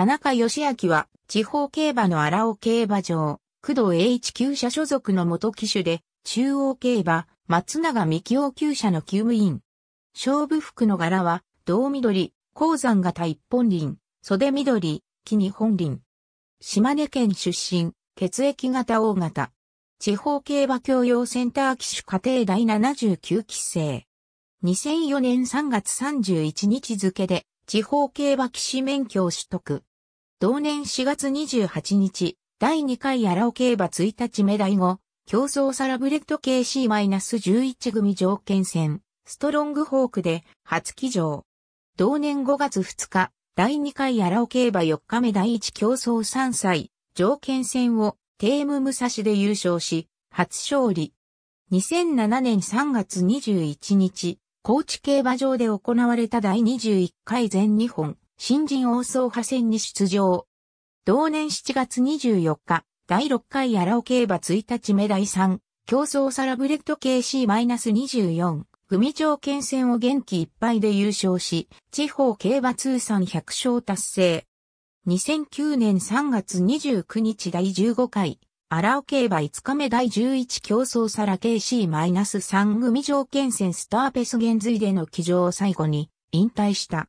田中義明は、地方競馬の荒尾競馬場、工藤栄一厩舎所属の元騎手で、中央競馬、松永三紀夫厩舎の厩務員。勝負服の柄は、銅緑、鉱山型一本輪、袖緑、木二本輪。島根県出身、血液型大型。地方競馬教養センター騎手家庭第79期生。2004年3月31日付で、地方競馬騎士免許を取得。同年4月28日、第2回アラオ競馬1日目第5、競争サラブレッド KC-11 組条件戦、ストロングホークで初騎乗。同年5月2日、第2回アラオ競馬4日目第1競争3歳、条件戦をテーム武蔵で優勝し、初勝利。2007年3月21日、高知競馬場で行われた第21回全日本新人王総派戦に出場。同年7月24日、第6回アラオ競馬1日目第3、競争サラブレッド KC-24、組条件戦を元気いっぱいで優勝し、地方競馬通算100勝達成。2009年3月29日第15回、アラオ競馬5日目第11競争サラ KC-3 組条件戦スターペス現随での騎乗を最後に引退した。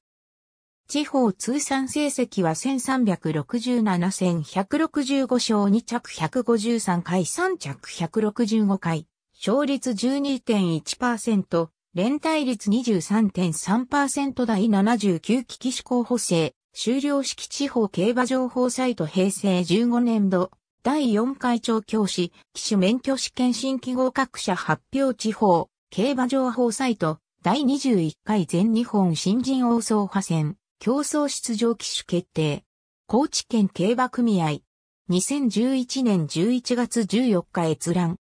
地方通算成績は1367戦165勝2着153回3着165回、勝率12.1%、連帯率23.3%第79期騎士候補生、終了式地方競馬情報サイト平成15年度、第4回長教師、騎士免許試験新規合格者発表地方、競馬情報サイト、第21回全日本新人王総派戦。競争出場機種決定。高知県競馬組合。2011年11月14日閲覧。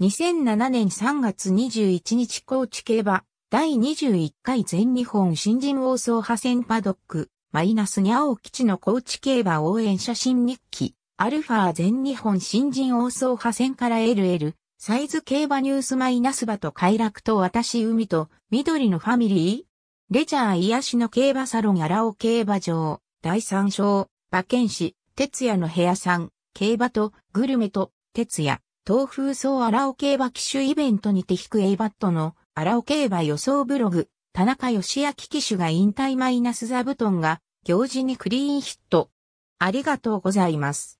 2007年3月21日高知競馬第21回全日本新人王総派戦パドックマイナスに青基地の高知競馬応援写真日記アルファ全日本新人王総派戦から LL サイズ競馬ニュースマイナス場と快楽と私海と緑のファミリーレジャー癒しの競馬サロン荒尾競馬場、第三章、馬券師、哲也の部屋さん、競馬と、グルメと、哲也、東風総荒尾競馬騎手イベントにて引くエイバットの、荒尾競馬予想ブログ、田中義明騎手が引退マイナス座布団が、行事にクリーンヒット。ありがとうございます。